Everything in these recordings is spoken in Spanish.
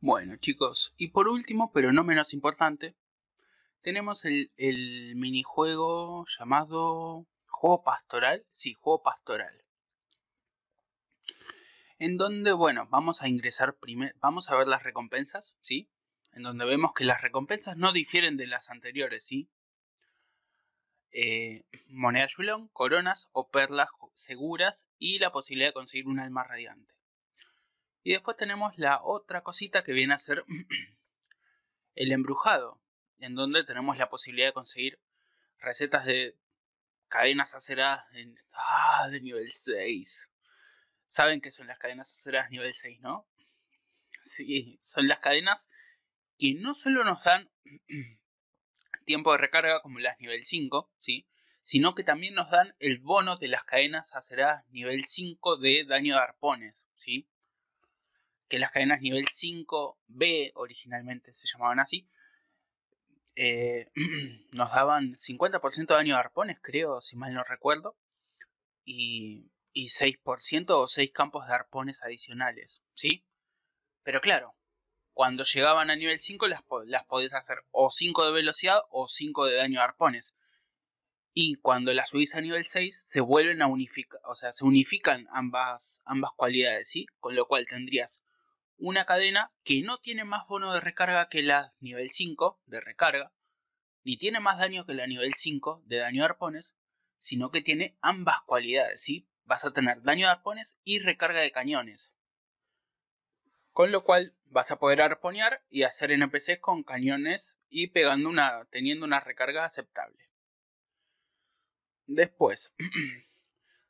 Bueno, chicos, y por último, pero no menos importante, tenemos el, minijuego llamado Juego Pastoral. Sí, Juego Pastoral. En donde, bueno, vamos a ingresar primero, vamos a ver las recompensas, ¿sí? En donde vemos que las recompensas no difieren de las anteriores, ¿sí? Eh, moneda Yulon, coronas o perlas seguras y la posibilidad de conseguir un alma radiante. Y después tenemos la otra cosita que viene a ser el embrujado, en donde tenemos la posibilidad de conseguir recetas de cadenas aceradas ah, de, nivel 6. Saben que son las cadenas aceradas nivel 6, ¿no? Sí, son las cadenas que no solo nos dan tiempo de recarga como las nivel 5, ¿sí? sino que también nos dan el bono de las cadenas aceradas nivel 5 de daño de arpones. ¿sí? que las cadenas nivel 5B, originalmente se llamaban así, eh, nos daban 50% de daño a arpones, creo, si mal no recuerdo, y, 6% o 6 campos de arpones adicionales, ¿sí? Pero claro, cuando llegaban a nivel 5 las, las podés hacer o 5 de velocidad o 5 de daño a arpones. Y cuando las subís a nivel 6 se vuelven a unificar, o sea, se unifican ambas, ambas cualidades, ¿sí? Con lo cual tendrías una cadena que no tiene más bono de recarga que la nivel 5 de recarga, ni tiene más daño que la nivel 5 de daño de arpones, sino que tiene ambas cualidades, ¿sí? Vas a tener daño de arpones y recarga de cañones. Con lo cual vas a poder arponear y hacer NPCs con cañones y pegando una, teniendo una recarga aceptable. Después,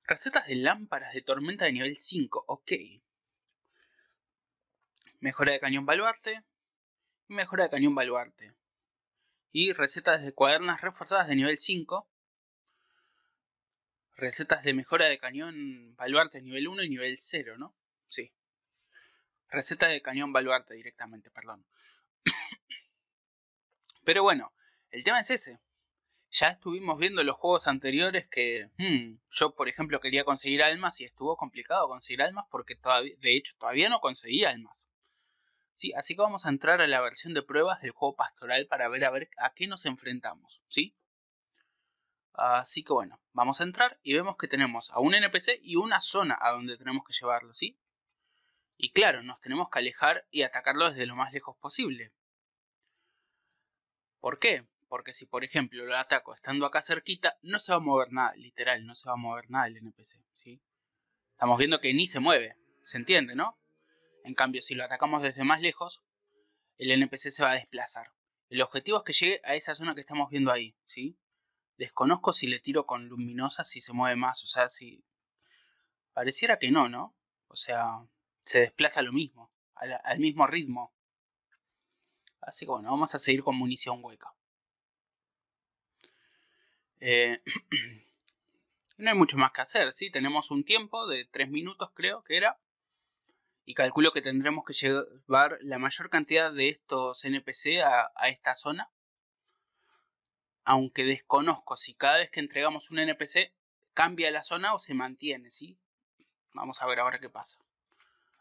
recetas de lámparas de tormenta de nivel 5, ok mejora de cañón baluarte mejora de cañón baluarte. Y recetas de cuadernas reforzadas de nivel 5. Recetas de mejora de cañón baluarte nivel 1 y nivel 0, ¿no? Sí. Recetas de cañón baluarte directamente, perdón. Pero bueno, el tema es ese. Ya estuvimos viendo los juegos anteriores que hmm, yo, por ejemplo, quería conseguir almas y estuvo complicado conseguir almas porque todavía, de hecho todavía no conseguía almas. Así que vamos a entrar a la versión de pruebas del juego pastoral para ver a ver a qué nos enfrentamos, ¿sí? Así que bueno, vamos a entrar y vemos que tenemos a un NPC y una zona a donde tenemos que llevarlo, ¿sí? Y claro, nos tenemos que alejar y atacarlo desde lo más lejos posible. ¿Por qué? Porque si por ejemplo lo ataco estando acá cerquita, no se va a mover nada, literal, no se va a mover nada el NPC, ¿sí? Estamos viendo que ni se mueve, ¿se entiende, no? En cambio, si lo atacamos desde más lejos, el NPC se va a desplazar. El objetivo es que llegue a esa zona que estamos viendo ahí, ¿sí? Desconozco si le tiro con luminosa, si se mueve más, o sea, si... Pareciera que no, ¿no? O sea, se desplaza lo mismo, al, mismo ritmo. Así que bueno, vamos a seguir con munición hueca. Eh, no hay mucho más que hacer, ¿sí? Tenemos un tiempo de 3 minutos, creo que era y calculo que tendremos que llevar la mayor cantidad de estos NPC a, a esta zona. Aunque desconozco si cada vez que entregamos un NPC cambia la zona o se mantiene, ¿sí? Vamos a ver ahora qué pasa.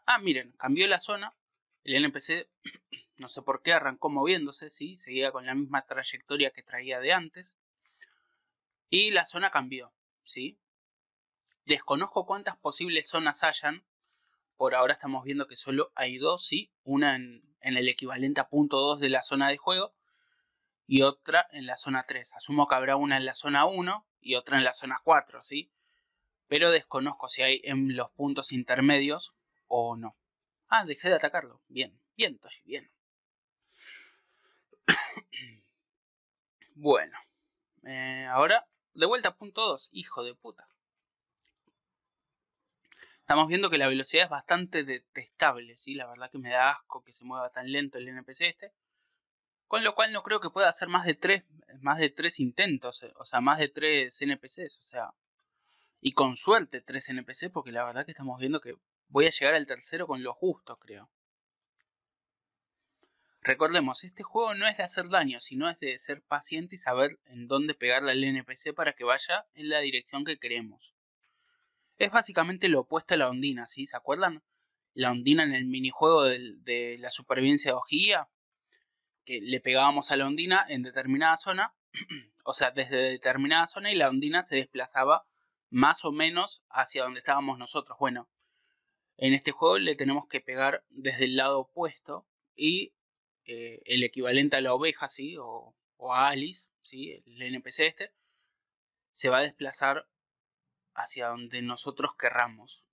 Ah, miren, cambió la zona. El NPC, no sé por qué, arrancó moviéndose, ¿sí? Seguía con la misma trayectoria que traía de antes. Y la zona cambió, ¿sí? Desconozco cuántas posibles zonas hayan, por ahora estamos viendo que solo hay dos, ¿sí? Una en, el equivalente a punto 2 de la zona de juego y otra en la zona 3. Asumo que habrá una en la zona 1 y otra en la zona 4, ¿sí? Pero desconozco si hay en los puntos intermedios o no. Ah, dejé de atacarlo. Bien, bien, Toshi, bien. bueno. Eh, ahora, de vuelta a punto 2, hijo de puta. Estamos viendo que la velocidad es bastante detestable, ¿sí? La verdad que me da asco que se mueva tan lento el NPC este. Con lo cual no creo que pueda hacer más de tres, más de intentos, eh, o sea, más de tres NPCs, o sea, y con suerte tres NPCs porque la verdad que estamos viendo que voy a llegar al tercero con lo justo, creo. Recordemos, este juego no es de hacer daño, sino es de ser paciente y saber en dónde pegarle al NPC para que vaya en la dirección que queremos. Es básicamente lo opuesto a la ondina, ¿sí? ¿Se acuerdan? La ondina en el minijuego de, de la supervivencia de Ojía, que le pegábamos a la ondina en determinada zona, o sea, desde determinada zona y la ondina se desplazaba más o menos hacia donde estábamos nosotros. Bueno, en este juego le tenemos que pegar desde el lado opuesto y eh, el equivalente a la oveja, ¿sí? O, o a Alice, ¿sí? El NPC este, se va a desplazar hacia donde nosotros querramos.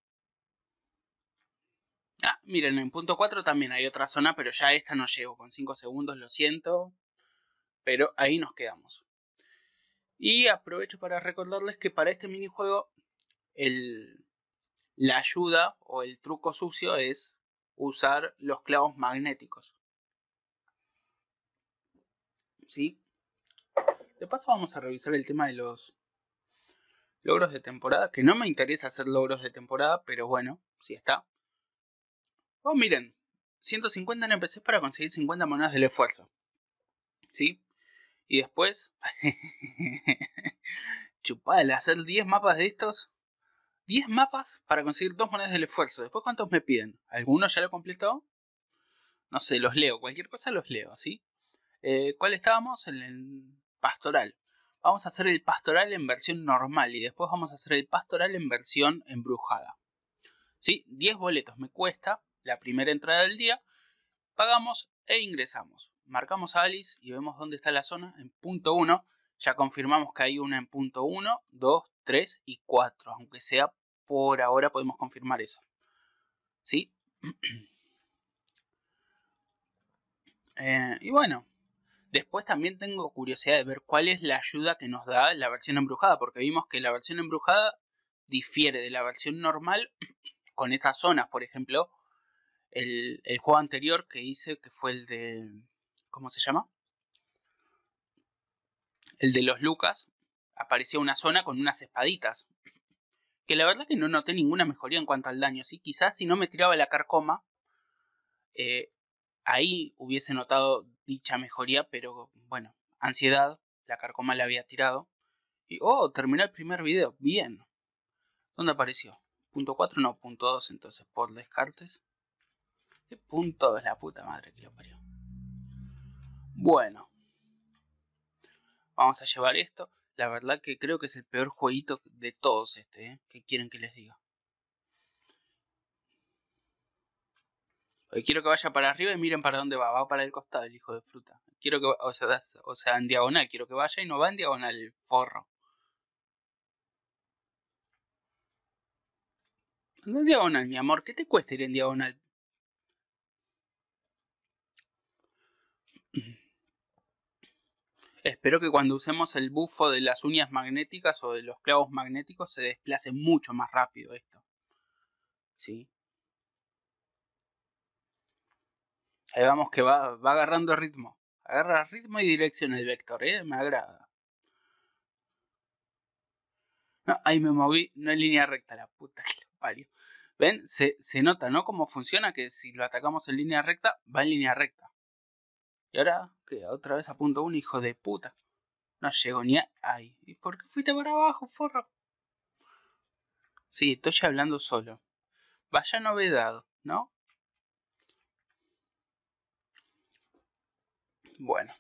Ah, miren, en punto 4 también hay otra zona, pero ya esta no llego. Con 5 segundos, lo siento. Pero ahí nos quedamos. Y aprovecho para recordarles que para este minijuego el, la ayuda o el truco sucio es usar los clavos magnéticos. ¿Sí? De paso vamos a revisar el tema de los Logros de temporada, que no me interesa hacer logros de temporada, pero bueno, si está. Oh, miren, 150 NPCs para conseguir 50 monedas del esfuerzo. ¿Sí? Y después, chupala, hacer 10 mapas de estos. 10 mapas para conseguir 2 monedas del esfuerzo. Después, ¿cuántos me piden? ¿Alguno ya lo completó? No sé, los leo. Cualquier cosa los leo, ¿sí? Eh, ¿Cuál estábamos? En el pastoral vamos a hacer el pastoral en versión normal y después vamos a hacer el pastoral en versión embrujada. ¿Sí? 10 boletos me cuesta la primera entrada del día, pagamos e ingresamos. Marcamos a Alice y vemos dónde está la zona en punto 1. Ya confirmamos que hay una en punto 1, 2, 3 y 4, aunque sea por ahora podemos confirmar eso. ¿Sí? Eh, y bueno, Después también tengo curiosidad de ver cuál es la ayuda que nos da la versión embrujada, porque vimos que la versión embrujada difiere de la versión normal con esas zonas, por ejemplo, el, juego anterior que hice, que fue el de... ¿Cómo se llama? El de los Lucas, aparecía una zona con unas espaditas, que la verdad que no noté ninguna mejoría en cuanto al daño, ¿sí? quizás si no me tiraba la carcoma, eh, ahí hubiese notado dicha mejoría, pero bueno, ansiedad, la carcoma la había tirado. Y, oh, terminó el primer video, bien. ¿Dónde apareció? Punto 4, no, punto 2, entonces por descartes. ¿Qué punto es la puta madre que lo parió? Bueno. Vamos a llevar esto. La verdad que creo que es el peor jueguito de todos este, ¿eh? que quieren que les diga. Quiero que vaya para arriba y miren para dónde va. Va para el costado el hijo de fruta. Quiero que o sea, o sea, en diagonal. Quiero que vaya y no va en diagonal el forro. Anda en diagonal, mi amor. ¿Qué te cuesta ir en diagonal? Espero que cuando usemos el bufo de las uñas magnéticas o de los clavos magnéticos se desplace mucho más rápido esto. ¿Sí? Ahí vamos que va, va agarrando ritmo. Agarra ritmo y dirección el vector, ¿eh? Me agrada. No, ahí me moví, no en línea recta, la puta que lo parió. ¿Ven? Se, nota, ¿no? Cómo funciona, que si lo atacamos en línea recta, va en línea recta. Y ahora, que otra vez apunto un hijo de puta. No llegó ni ahí. ¿Y por qué fuiste para abajo, forro? Sí, estoy hablando solo. Vaya novedad, ¿no? Bueno,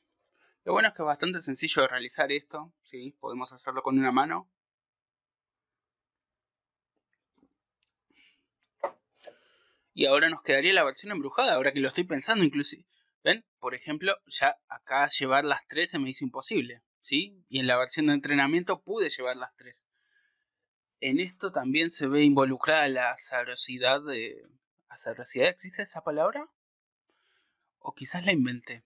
lo bueno es que es bastante sencillo realizar esto, ¿sí? Podemos hacerlo con una mano. Y ahora nos quedaría la versión embrujada, ahora que lo estoy pensando inclusive. ¿Ven? Por ejemplo, ya acá llevar las tres se me hizo imposible, ¿sí? Y en la versión de entrenamiento pude llevar las tres. En esto también se ve involucrada la sabrosidad de... sabrosidad existe esa palabra? O quizás la inventé.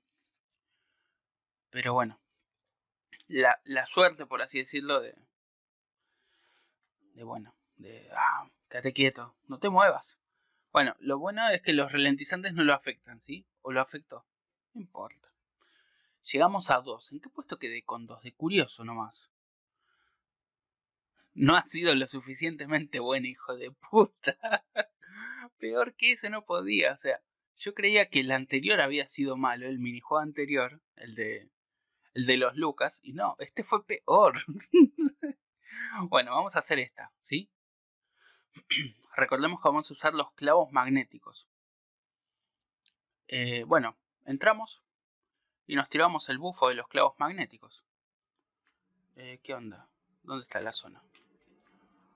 Pero bueno, la, suerte, por así decirlo, de, de bueno, de, ah, quédate quieto, no te muevas. Bueno, lo bueno es que los ralentizantes no lo afectan, ¿sí? ¿O lo afectó? No importa. Llegamos a 2. ¿En qué puesto quedé con 2? De curioso nomás. No ha sido lo suficientemente bueno hijo de puta. Peor que eso no podía. O sea, yo creía que el anterior había sido malo, el minijuego anterior, el de el de los Lucas, y no, este fue peor. bueno, vamos a hacer esta, ¿sí? Recordemos que vamos a usar los clavos magnéticos. Eh, bueno, entramos y nos tiramos el bufo de los clavos magnéticos. Eh, ¿Qué onda? ¿Dónde está la zona?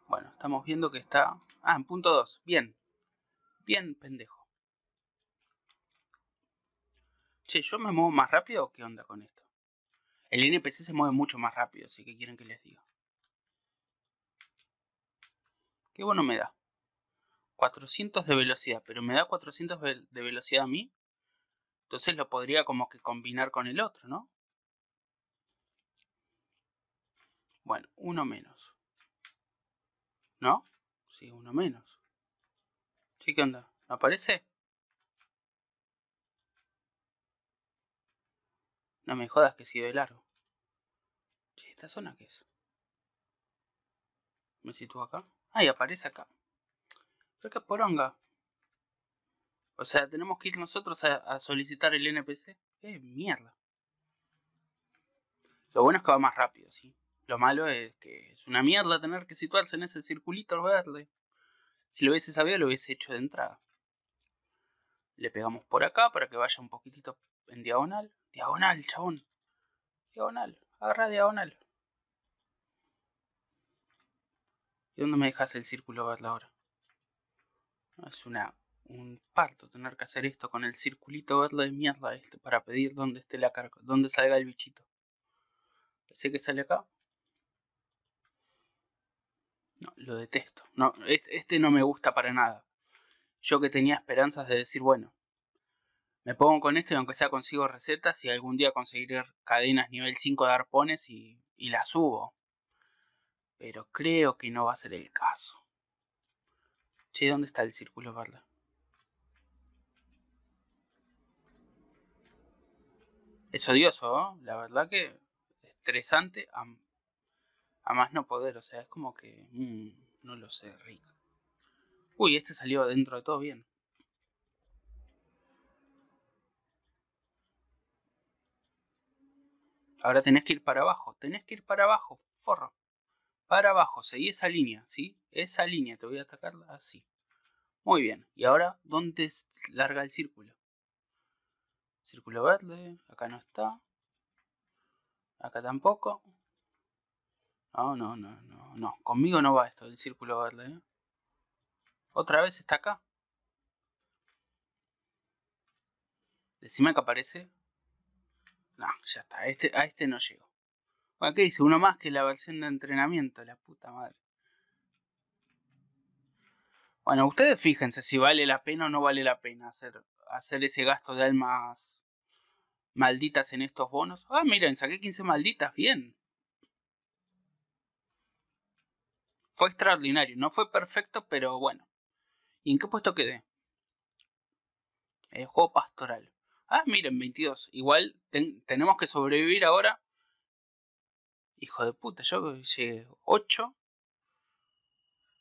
Bueno, estamos viendo que está... Ah, en punto 2. Bien. Bien, pendejo. Che, ¿yo me muevo más rápido o qué onda con esto? El NPC se mueve mucho más rápido, así que quieren que les diga. ¿Qué bueno me da? 400 de velocidad, pero me da 400 de velocidad a mí. Entonces lo podría como que combinar con el otro, ¿no? Bueno, uno menos. ¿No? Sí, uno menos. ¿Sí qué onda? ¿No aparece? No me jodas que sigue de largo. Che, ¿esta zona qué es? Me sitúo acá. Ahí aparece acá. Creo que es poronga. O sea, tenemos que ir nosotros a, solicitar el NPC. ¡Qué eh, mierda! Lo bueno es que va más rápido, ¿sí? Lo malo es que es una mierda tener que situarse en ese circulito verde. Si lo hubiese sabido, lo hubiese hecho de entrada. Le pegamos por acá para que vaya un poquitito en diagonal. Diagonal, chabón. Diagonal. Agarra diagonal. ¿Y dónde me dejas el círculo Battle ahora? Es una, un parto tener que hacer esto con el circulito verlo de mierda este para pedir dónde esté la carga, dónde salga el bichito. ¿Sé que sale acá. No, lo detesto. No, este no me gusta para nada. Yo que tenía esperanzas de decir, bueno, me pongo con esto y aunque sea consigo recetas y algún día conseguiré cadenas nivel 5 de arpones y, y las subo. Pero creo que no va a ser el caso. Che, ¿dónde está el círculo verdad? Es odioso, La verdad que estresante a, más no poder. O sea, es como que... Mm, no lo sé, Rick. Uy, este salió dentro de todo bien. Ahora tenés que ir para abajo, tenés que ir para abajo, forro. Para abajo, seguí esa línea, ¿sí? Esa línea, te voy a atacar así. Muy bien, y ahora, ¿dónde larga el círculo? Círculo verde, acá no está. Acá tampoco. No, no, no, no, no. Conmigo no va esto del círculo verde. ¿eh? Otra vez está acá. Decime que aparece no, ya está. Este, a este no llego. Bueno, ¿qué dice? Uno más que la versión de entrenamiento, la puta madre. Bueno, ustedes fíjense si vale la pena o no vale la pena hacer, hacer ese gasto de almas malditas en estos bonos. Ah, miren, saqué 15 malditas, bien. Fue extraordinario, no fue perfecto, pero bueno. ¿Y en qué puesto quedé? El eh, juego pastoral. Ah, miren, 22. Igual tenemos que sobrevivir ahora. Hijo de puta, yo hice 8.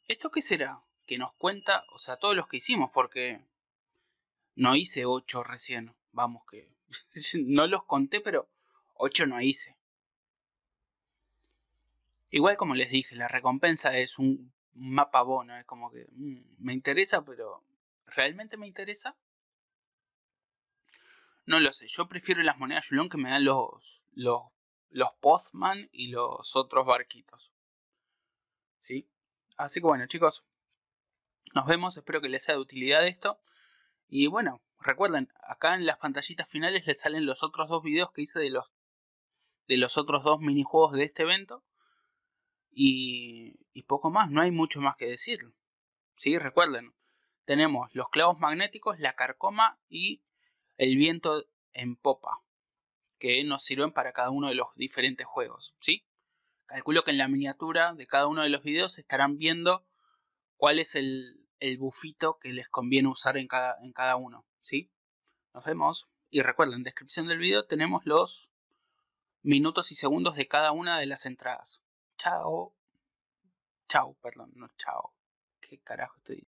¿Esto qué será? Que nos cuenta, o sea, todos los que hicimos, porque no hice 8 recién. Vamos, que no los conté, pero 8 no hice. Igual como les dije, la recompensa es un mapa bono, es como que mm, me interesa, pero ¿realmente me interesa? No lo sé, yo prefiero las monedas Yulon que me dan los, los, los Postman y los otros barquitos. ¿Sí? Así que bueno, chicos, nos vemos, espero que les sea de utilidad esto. Y bueno, recuerden, acá en las pantallitas finales les salen los otros dos videos que hice de los, de los otros dos minijuegos de este evento. Y, y poco más, no hay mucho más que decir. ¿Sí? Recuerden, tenemos los clavos magnéticos, la carcoma y el viento en popa, que nos sirven para cada uno de los diferentes juegos, ¿sí? Calculo que en la miniatura de cada uno de los videos estarán viendo cuál es el, bufito que les conviene usar en cada, en cada uno, ¿sí? Nos vemos. Y recuerden, en descripción del video tenemos los minutos y segundos de cada una de las entradas. Chao. Chao, perdón, no chao. ¿Qué carajo estoy diciendo?